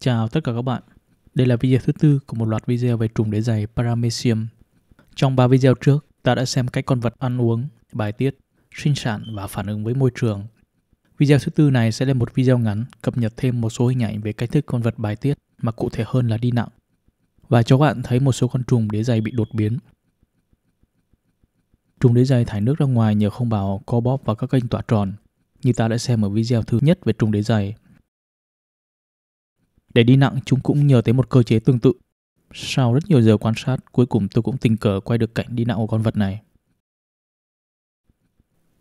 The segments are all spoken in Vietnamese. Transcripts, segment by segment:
Chào tất cả các bạn. Đây là video thứ tư của một loạt video về trùng đế giày Paramecium. Trong 3 video trước, ta đã xem cách con vật ăn uống, bài tiết, sinh sản và phản ứng với môi trường. Video thứ tư này sẽ là một video ngắn cập nhật thêm một số hình ảnh về cách thức con vật bài tiết mà cụ thể hơn là đi nặng. Và cho các bạn thấy một số con trùng đế giày bị đột biến. Trùng đế giày thải nước ra ngoài nhờ không bào co bóp vào các kênh tỏa tròn, như ta đã xem ở video thứ nhất về trùng đế giày để đi nặng, chúng cũng nhờ tới một cơ chế tương tự. Sau rất nhiều giờ quan sát, cuối cùng tôi cũng tình cờ quay được cảnh đi nặng của con vật này.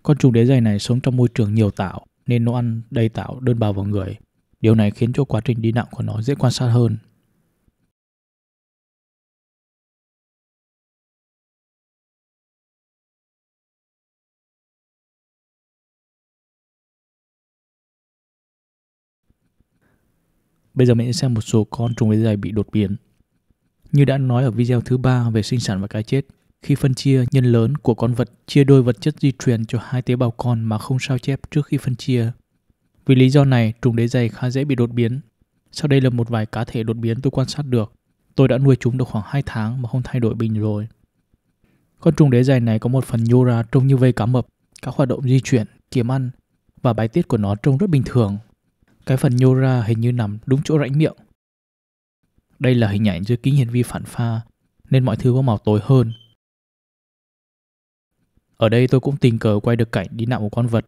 Con trùng đế dày này sống trong môi trường nhiều tảo, nên nó ăn đầy tảo đơn bào vào người. Điều này khiến cho quá trình đi nặng của nó dễ quan sát hơn Bây giờ mình sẽ xem một số con trùng với dày bị đột biến. Như đã nói ở video thứ ba về sinh sản và cái chết, khi phân chia nhân lớn của con vật chia đôi vật chất di truyền cho hai tế bào con mà không sao chép trước khi phân chia. Vì lý do này, trùng đế dày khá dễ bị đột biến. Sau đây là một vài cá thể đột biến tôi quan sát được. Tôi đã nuôi chúng được khoảng 2 tháng mà không thay đổi bình rồi. Con trùng đế dày này có một phần nhô ra trông như vây cá mập, các hoạt động di chuyển, kiếm ăn và bài tiết của nó trông rất bình thường cái phần nhô ra hình như nằm đúng chỗ rãnh miệng. Đây là hình ảnh dưới kính hiển vi phản pha, nên mọi thứ có màu tối hơn. Ở đây tôi cũng tình cờ quay được cảnh đi nặng một con vật.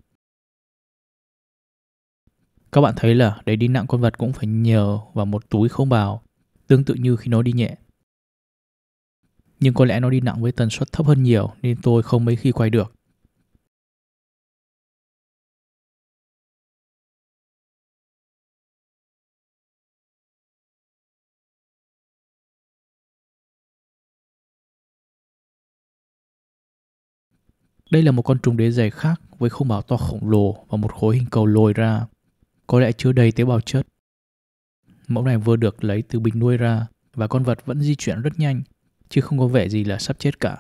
Các bạn thấy là để đi nặng con vật cũng phải nhờ vào một túi không bào, tương tự như khi nó đi nhẹ. Nhưng có lẽ nó đi nặng với tần suất thấp hơn nhiều nên tôi không mấy khi quay được. Đây là một con trùng đế dày khác với khung bào to khổng lồ và một khối hình cầu lồi ra, có lẽ chứa đầy tế bào chất. Mẫu này vừa được lấy từ bình nuôi ra và con vật vẫn di chuyển rất nhanh, chứ không có vẻ gì là sắp chết cả.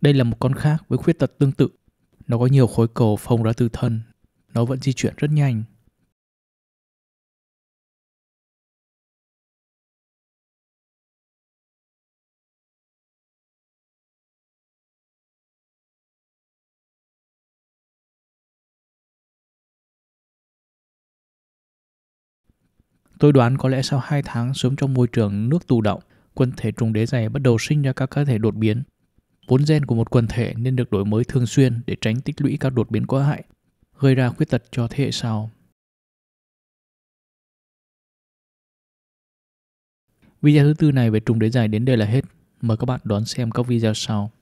Đây là một con khác với khuyết tật tương tự. Nó có nhiều khối cầu phồng ra từ thân. Nó vẫn di chuyển rất nhanh. Tôi đoán có lẽ sau 2 tháng sống trong môi trường nước tù động, quân thể trùng đế dày bắt đầu sinh ra các cá thể đột biến Vốn gen của một quần thể nên được đổi mới thường xuyên để tránh tích lũy các đột biến có hại, gây ra khuyết tật cho thế hệ sau. Video thứ tư này về trùng đế dài đến đây là hết. Mời các bạn đón xem các video sau.